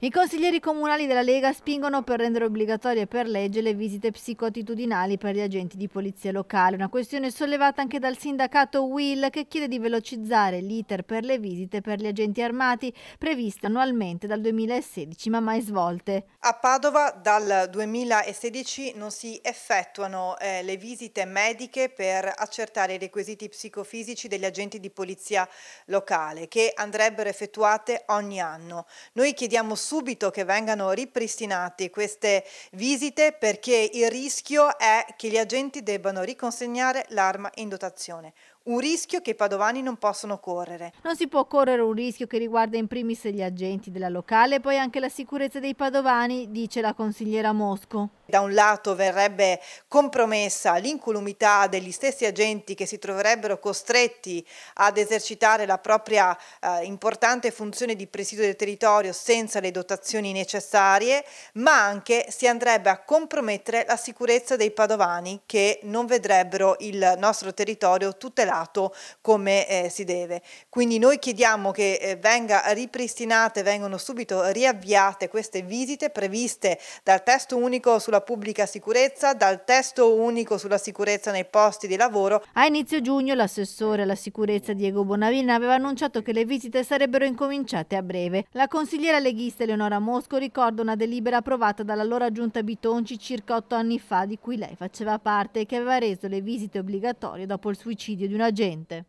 I consiglieri comunali della Lega spingono per rendere obbligatorie per legge le visite psicoattitudinali per gli agenti di polizia locale, una questione sollevata anche dal sindacato Will che chiede di velocizzare l'iter per le visite per gli agenti armati previste annualmente dal 2016 ma mai svolte. A Padova dal 2016 non si effettuano eh, le visite mediche per accertare i requisiti psicofisici degli agenti di polizia locale che andrebbero effettuate ogni anno. Noi chiediamo subito che vengano ripristinate queste visite perché il rischio è che gli agenti debbano riconsegnare l'arma in dotazione un rischio che i padovani non possono correre. Non si può correre un rischio che riguarda in primis gli agenti della locale e poi anche la sicurezza dei padovani, dice la consigliera Mosco. Da un lato verrebbe compromessa l'incolumità degli stessi agenti che si troverebbero costretti ad esercitare la propria eh, importante funzione di presidio del territorio senza le dotazioni necessarie, ma anche si andrebbe a compromettere la sicurezza dei padovani che non vedrebbero il nostro territorio tutelato come eh, si deve. Quindi noi chiediamo che eh, venga ripristinate, vengano subito riavviate queste visite previste dal testo unico sulla sulla pubblica sicurezza dal testo unico sulla sicurezza nei posti di lavoro. A inizio giugno l'assessore alla sicurezza Diego Bonavina aveva annunciato che le visite sarebbero incominciate a breve. La consigliera leghista Eleonora Mosco ricorda una delibera approvata dall'allora giunta Bitonci circa otto anni fa di cui lei faceva parte e che aveva reso le visite obbligatorie dopo il suicidio di un agente.